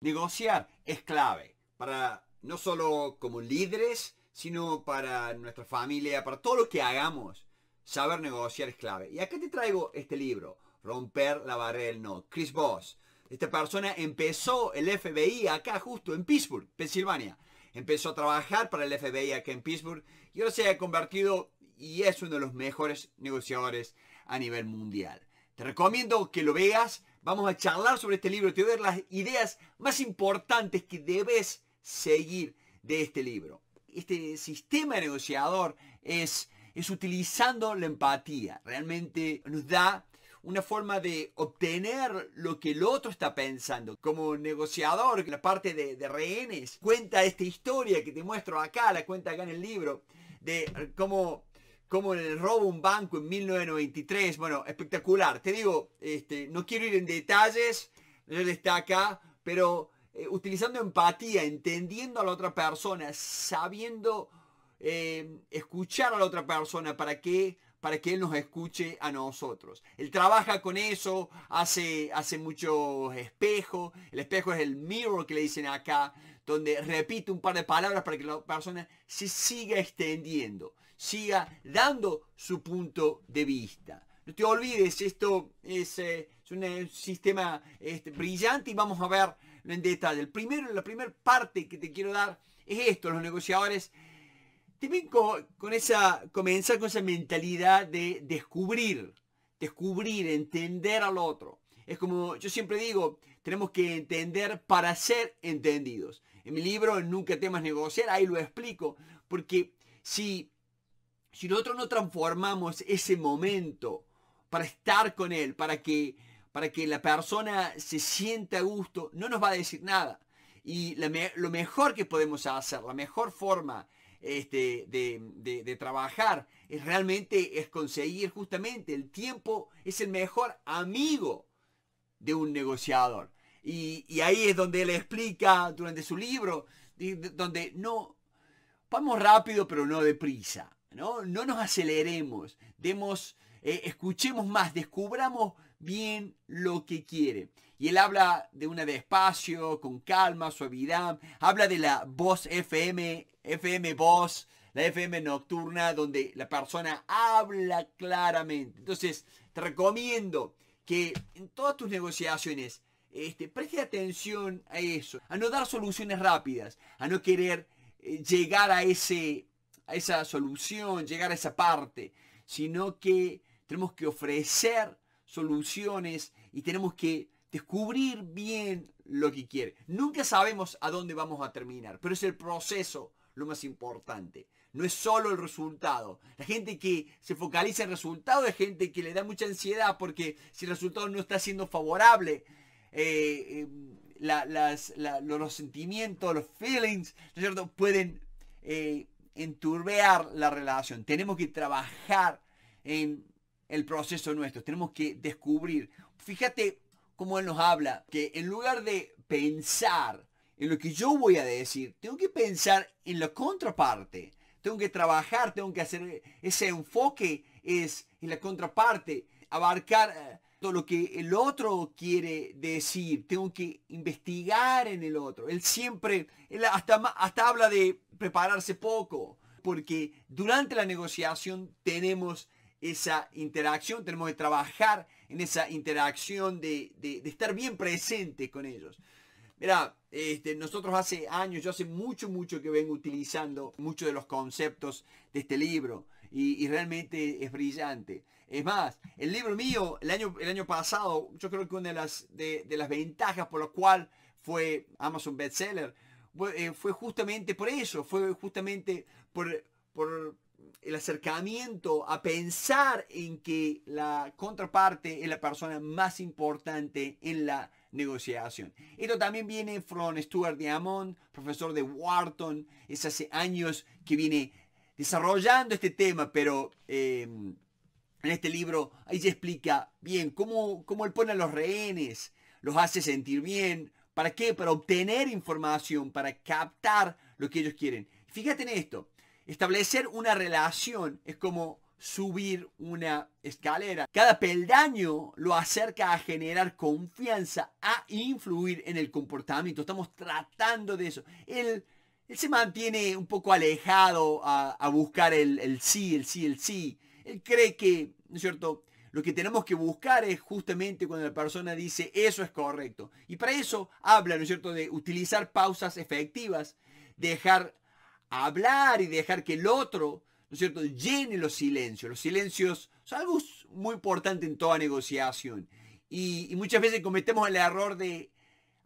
Negociar es clave para no solo como líderes, sino para nuestra familia, para todo lo que hagamos. Saber negociar es clave. Y acá te traigo este libro, Romper la barrera del no. Chris Boss. Esta persona empezó el FBI acá justo en Pittsburgh, Pensilvania. Empezó a trabajar para el FBI acá en Pittsburgh y ahora se ha convertido y es uno de los mejores negociadores a nivel mundial. Te recomiendo que lo veas Vamos a charlar sobre este libro, te voy a dar las ideas más importantes que debes seguir de este libro. Este sistema negociador es, es utilizando la empatía. Realmente nos da una forma de obtener lo que el otro está pensando. Como negociador, la parte de, rehenes, cuenta esta historia que te muestro acá, la cuenta acá en el libro, de cómo como en el robo un banco en 1993. Bueno, espectacular. Te digo, este, no quiero ir en detalles, él está acá, pero eh, utilizando empatía, entendiendo a la otra persona, sabiendo em, escuchar a la otra persona para que para que él nos escuche a nosotros. Él trabaja con eso, hace, hace muchos espejos. El espejo es el mirror que le dicen acá, donde repite un par de palabras para que la persona se siga extendiendo siga dando su punto de vista. No te olvides, esto es, eh, es un eh, sistema este, brillante y vamos a ver en detalle. El primero, la primera parte que te quiero dar es esto, los negociadores tienen con, esa, comenzar con esa mentalidad de descubrir, descubrir, entender al otro. Es como yo siempre digo, tenemos que entender para ser entendidos. En mi libro, Nunca temas negociar, ahí lo explico, porque si si nosotros no transformamos ese momento para estar con Él, para que, para que la persona se sienta a gusto, no nos va a decir nada. Y lo mejor que podemos hacer, la mejor forma este, de, trabajar, es realmente es conseguir justamente el tiempo, es el mejor amigo de un negociador. Y, y ahí es donde él explica durante su libro, donde no, vamos rápido pero no deprisa. ¿no? nos aceleremos, demos, eh, escuchemos más, descubramos bien lo que quiere. Y él habla de una despacio, con calma, suavidad, habla de la voz FM, FM voz, la FM nocturna, donde la persona habla claramente. Entonces, te recomiendo que en todas tus negociaciones este, preste atención a eso, a no dar soluciones rápidas, a no querer eh, llegar a ese a esa solución, llegar a esa parte, sino que tenemos que ofrecer soluciones y tenemos que descubrir bien lo que quiere. Nunca sabemos a dónde vamos a terminar, pero es el proceso lo más importante. No es solo el resultado. La gente que se focaliza en el resultado es gente que le da mucha ansiedad porque si el resultado no está siendo favorable, eh, em, los, sentimientos, los feelings, ¿no es cierto? pueden eh, enturbear la relación. Tenemos que trabajar en el proceso nuestro. Tenemos que descubrir. Fíjate cómo él nos habla, que en lugar de pensar en lo que yo voy a decir, tengo que pensar en la contraparte. Tengo que trabajar, tengo que hacer ese enfoque es en la contraparte, abarcar eh, todo lo que el otro quiere decir, tengo que investigar en el otro. Él siempre, él hasta, hasta habla de prepararse poco, porque durante la negociación tenemos esa interacción, tenemos que trabajar en esa interacción de, estar bien presente con ellos. Mira, este, nosotros hace años, yo hace mucho, mucho que vengo utilizando muchos de los conceptos de este libro y, realmente es brillante. Es más, el libro mío, el año, el año pasado, yo creo que una de las, de, de las ventajas por la cual fue Amazon bestseller, eh, fue, justamente por eso, fue justamente por, por el acercamiento a pensar en que la contraparte es la persona más importante en la negociación. Esto también viene from Stuart Diamond, profesor de Wharton, es hace años que viene desarrollando este tema, pero em, en este libro ahí se explica bien cómo, cómo él pone a los rehenes, los hace sentir bien, ¿para qué? Para obtener información, para captar lo que ellos quieren. Fíjate en esto, establecer una relación es como subir una escalera. Cada peldaño lo acerca a generar confianza, a influir en el comportamiento. Estamos tratando de eso. El él se mantiene un poco alejado a, buscar el, sí, el sí, el sí. Él cree que, ¿no es cierto? Lo que tenemos que buscar es justamente cuando la persona dice eso es correcto. Y para eso habla, ¿no es cierto?, de utilizar pausas efectivas, dejar hablar y dejar que el otro, ¿no es cierto?, llene los silencios. Los silencios son algo muy importante en toda negociación. y muchas veces cometemos el error de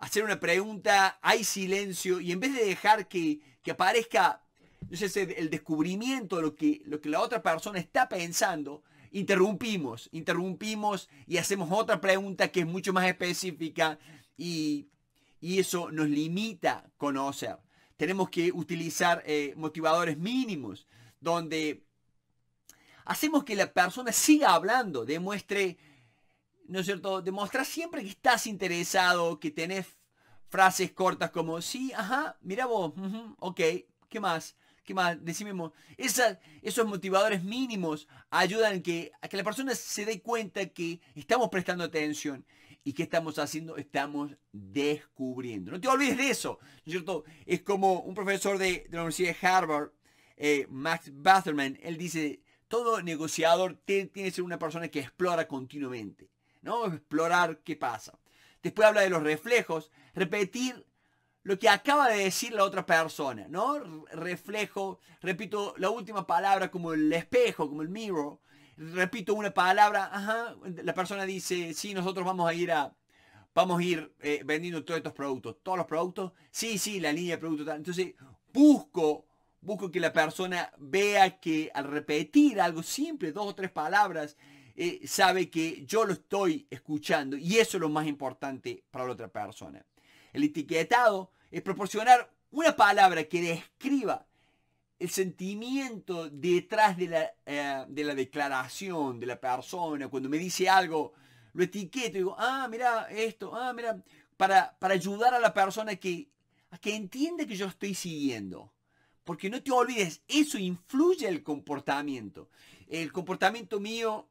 hacer una pregunta, hay silencio, y en vez de dejar que, que aparezca no sé, el descubrimiento de lo que, lo que la otra persona está pensando, interrumpimos, interrumpimos y hacemos otra pregunta que es mucho más específica y, eso nos limita conocer. Tenemos que utilizar eh, motivadores mínimos donde hacemos que la persona siga hablando, demuestre ¿no es cierto? Demostrar siempre que estás interesado, que tenés frases cortas como, sí, ajá, mira vos, ok, ¿qué más? ¿Qué más? Decime, esos motivadores mínimos ayudan que, a que la persona se dé cuenta que estamos prestando atención. ¿Y que estamos haciendo? Estamos descubriendo. No te olvides de eso, ¿no es cierto? Es como un profesor de, la Universidad de Harvard, eh, Max Batherman, él dice, todo negociador tiene que ser una persona que explora continuamente. ¿no? Explorar qué pasa. Después habla de los reflejos, repetir lo que acaba de decir la otra persona, ¿no? Reflejo, repito la última palabra como el espejo, como el mirror, repito una palabra, la persona dice, sí, nosotros vamos a ir a, vamos a ir eh, vendiendo todos estos productos, todos los productos, sí, sí, la línea de productos, entonces busco, busco que la persona vea que al repetir algo simple, dos o tres palabras, eh, sabe que yo lo estoy escuchando y eso es lo más importante para la otra persona. El etiquetado es proporcionar una palabra que describa el sentimiento detrás de la, eh, declaración de la persona. Cuando me dice algo, lo etiqueto y digo, ah, mira esto, ah, mira, para, ayudar a la persona que, a que entienda que yo estoy siguiendo. Porque no te olvides, eso influye el comportamiento. El comportamiento mío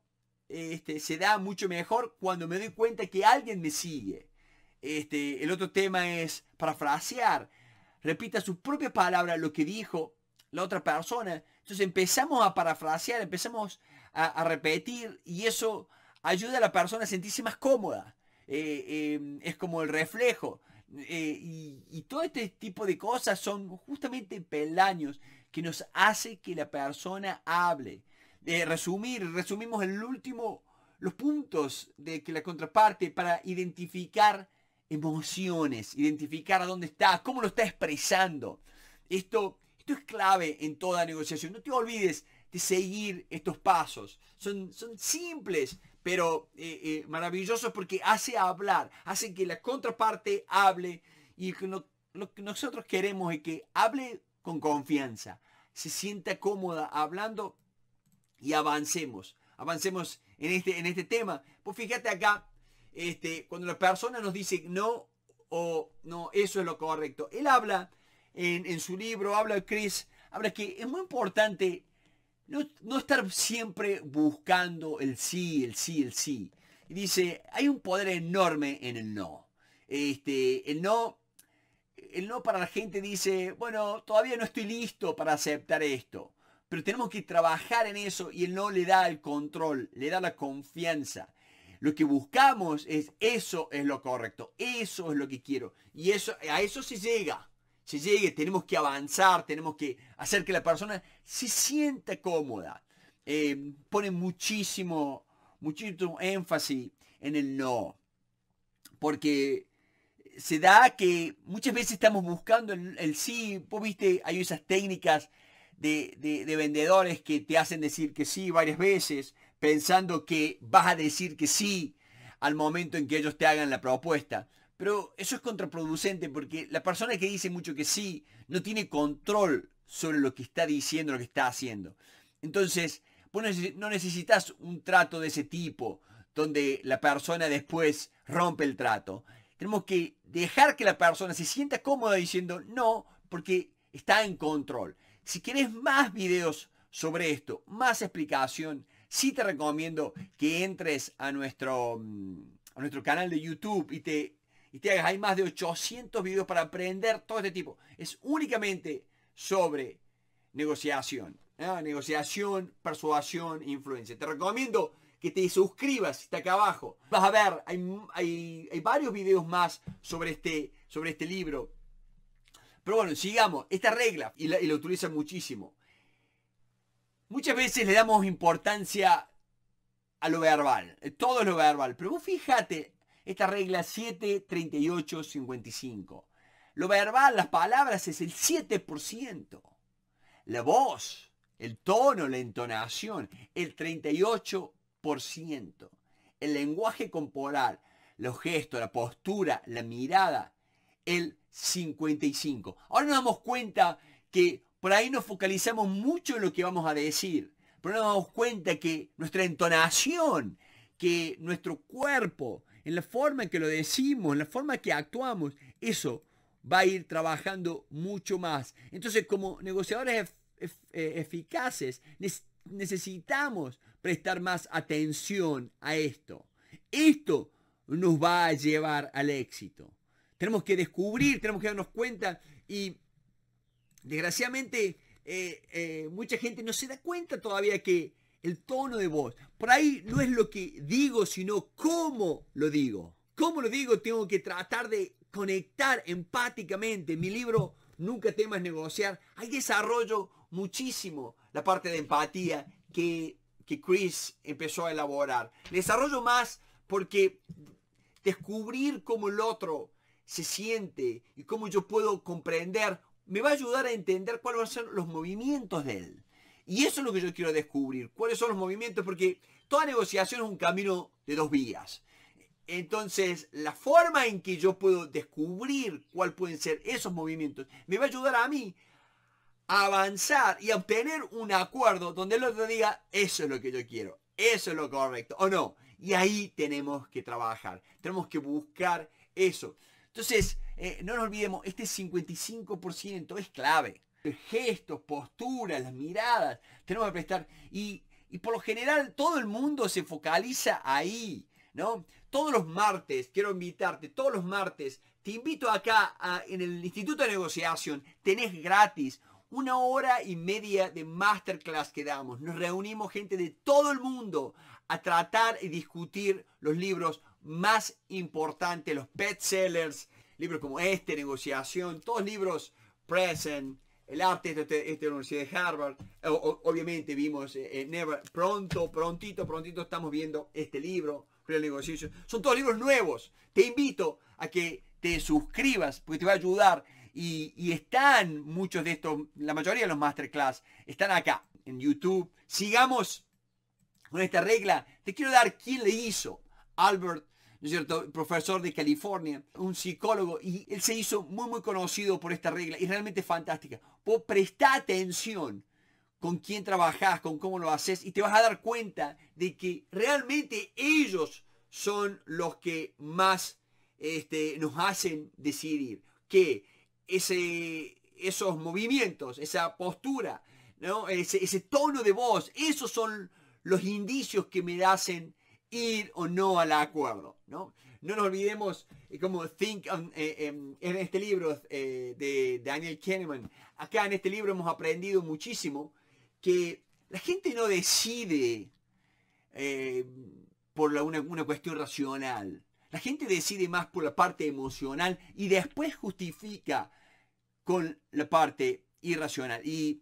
este, se da mucho mejor cuando me doy cuenta que alguien me sigue. Este, el otro tema es parafrasear. Repita sus propia palabra, lo que dijo la otra persona. Entonces empezamos a parafrasear, empezamos a, repetir y eso ayuda a la persona a sentirse más cómoda. Eh, em, es como el reflejo. Eh, y, y, todo este tipo de cosas son justamente peldaños que nos hace que la persona hable resumir, resumimos el último, los puntos de que la contraparte para identificar emociones, identificar a dónde está, cómo lo está expresando. Esto, esto es clave en toda negociación. No te olvides de seguir estos pasos. Son, son simples, pero eh, eh, maravillosos porque hace hablar, hace que la contraparte hable y lo que nosotros queremos es que hable con confianza, se sienta cómoda hablando y avancemos, avancemos en este, en este tema. Pues fíjate acá, este, cuando la persona nos dice no o no, eso es lo correcto. Él habla en, su libro, habla Chris, habla que es muy importante no, no, estar siempre buscando el sí, el sí, el sí. Y dice, hay un poder enorme en el no. Este, el no, el no para la gente dice, bueno, todavía no estoy listo para aceptar esto. Pero tenemos que trabajar en eso y el no le da el control, le da la confianza. Lo que buscamos es eso es lo correcto, eso es lo que quiero. Y eso, a eso se llega, se llegue, tenemos que avanzar, tenemos que hacer que la persona se sienta cómoda. Eh, pone muchísimo, muchísimo énfasis en el no. Porque se da que muchas veces estamos buscando el, el sí, vos viste, hay esas técnicas de, vendedores que te hacen decir que sí varias veces, pensando que vas a decir que sí al momento en que ellos te hagan la propuesta. Pero eso es contraproducente porque la persona que dice mucho que sí no tiene control sobre lo que está diciendo, lo que está haciendo. Entonces, no necesitas un trato de ese tipo donde la persona después rompe el trato. Tenemos que dejar que la persona se sienta cómoda diciendo no porque está en control. Si quieres más videos sobre esto, más explicación, sí te recomiendo que entres a nuestro, mm, a nuestro canal de YouTube y te, te hagas. Hay más de 800 videos para aprender todo este tipo. Es únicamente sobre negociación. ¿eh? Negociación, persuasión, influencia. Te recomiendo que te suscribas, está acá abajo. Vas a ver, hay, varios videos más sobre este, sobre este libro pero bueno, sigamos. Esta regla, y la, utilizan muchísimo. Muchas veces le damos importancia a lo verbal. Eh, todo lo verbal. Pero vos fíjate, esta regla 7, 55. Lo verbal, las palabras, es el 7%. La voz, el tono, la entonación, el 38%. El lenguaje corporal, los gestos, la postura, la mirada, el 55. Ahora nos damos cuenta que por ahí nos focalizamos mucho en lo que vamos a decir, pero nos damos cuenta que nuestra entonación, que nuestro cuerpo, en la forma en que lo decimos, en la forma en que actuamos, eso va a ir trabajando mucho más. Entonces, como negociadores eh, eficaces, necesitamos prestar más atención a esto. Esto nos va a llevar al éxito tenemos que descubrir, tenemos que darnos cuenta y desgraciadamente eh, eh, mucha gente no se da cuenta todavía que el tono de voz, por ahí no es lo que digo, sino cómo lo digo. ¿Cómo lo digo? Tengo que tratar de conectar empáticamente. Mi libro Nunca temas negociar. hay desarrollo muchísimo la parte de empatía que, Chris empezó a elaborar. desarrollo más porque descubrir cómo el otro se siente y cómo yo puedo comprender, me va a ayudar a entender cuáles van los movimientos de él. Y eso es lo que yo quiero descubrir, cuáles son los movimientos, porque toda negociación es un camino de dos vías. Entonces, la forma en que yo puedo descubrir cuáles pueden ser esos movimientos me va a ayudar a mí a avanzar y a obtener un acuerdo donde el otro diga, eso es lo que yo quiero, eso es lo correcto, o no. Y ahí tenemos que trabajar, tenemos que buscar eso. Entonces, eh, no nos olvidemos, este 55% es clave. Eh, gestos, posturas, las miradas, tenemos que prestar. Y, por lo general todo el mundo se focaliza ahí. ¿No? Todos los martes, quiero invitarte, todos los martes, te invito acá en el Instituto de Negociación, tenés gratis una hora y media de masterclass que damos. Nos reunimos gente de todo el mundo a tratar y discutir los libros más importante, los best sellers, libros como este, Negociación, todos libros present, el arte de este, la este Universidad de Harvard, obviamente vimos eh, eh, pronto, prontito, prontito estamos viendo este libro, Real Negocio son todos libros nuevos, te invito a que te suscribas porque te va a ayudar y, y están muchos de estos, la mayoría de los masterclass están acá en YouTube, sigamos con esta regla, te quiero dar quién le hizo Albert cierto?, profesor de California, un psicólogo, y él se hizo muy, muy conocido por esta regla, y realmente fantástica. Vos prestá atención con quién trabajás, con cómo lo haces, y te vas a dar cuenta de que realmente ellos son los que más este, nos hacen decidir que ese, esos movimientos, esa postura, ¿no? ese, ese tono de voz, esos son los indicios que me hacen ir o no al acuerdo. No, no nos olvidemos, eh, como Think eh, em, en este libro eh, de Daniel Kahneman, acá en este libro hemos aprendido muchísimo que la gente no decide por una, cuestión racional. La gente decide más por la parte emocional y después justifica con la parte irracional. Y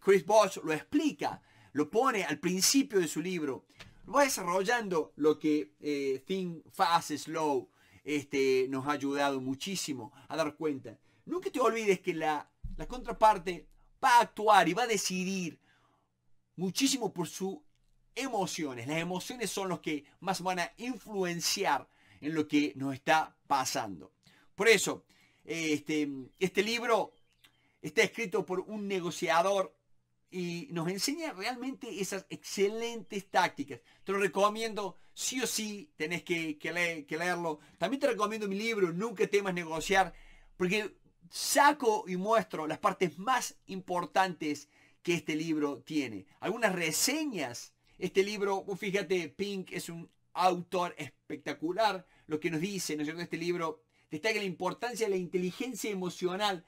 Chris Bosch lo explica, lo pone al principio de su libro. Va desarrollando lo que eh, Think Fast Slow este, nos ha ayudado muchísimo a dar cuenta. Nunca te olvides que la, contraparte va a actuar y va a decidir muchísimo por sus emociones. Las emociones son los que más van a influenciar en lo que nos está pasando. Por eso, este, este libro está escrito por un negociador y nos enseña realmente esas excelentes tácticas. Te lo recomiendo, sí o sí, tenés que, que, leerlo. También te recomiendo mi libro, Nunca temas negociar, porque saco y muestro las partes más importantes que este libro tiene. Algunas reseñas. Este libro, fíjate, Pink es un autor espectacular. Lo que nos dice, ¿no es Este libro destaca la importancia de la inteligencia emocional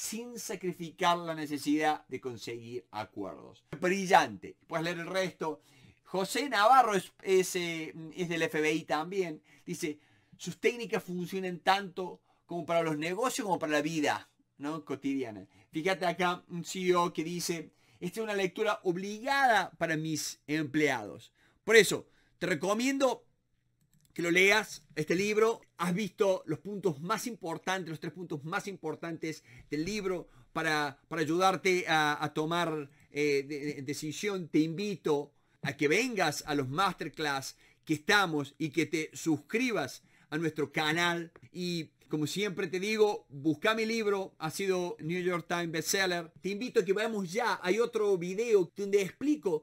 sin sacrificar la necesidad de conseguir acuerdos. Brillante. Puedes leer el resto. José Navarro es, eh, del FBI también. Dice, sus técnicas funcionan tanto como para los negocios como para la vida ¿no? cotidiana. Fíjate acá un CEO que dice, esta es una lectura obligada para mis empleados. Por eso, te recomiendo que lo leas, este libro, has visto los puntos más importantes, los tres puntos más importantes del libro para, ayudarte a, tomar eh, decisión. Te invito a que vengas a los masterclass que estamos y que te suscribas a nuestro canal y como siempre te digo, busca mi libro, ha sido New York Times bestseller. Te invito a que vayamos ya, hay otro video donde explico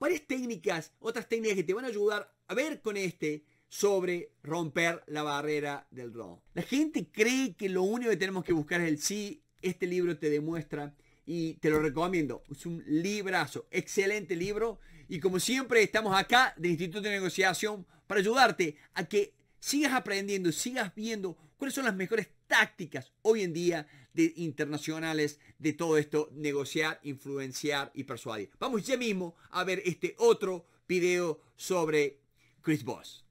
varias técnicas, otras técnicas que te van a ayudar a ver con este sobre romper la barrera del no. La gente cree que lo único que tenemos que buscar es el sí. Este libro te demuestra y te lo recomiendo. Es un librazo, excelente libro. Y como siempre estamos acá del Instituto de Negociación para ayudarte a que sigas aprendiendo, sigas viendo cuáles son las mejores tácticas hoy en día de internacionales de todo esto, negociar, influenciar y persuadir. Vamos ya mismo a ver este otro video sobre Chris Boss.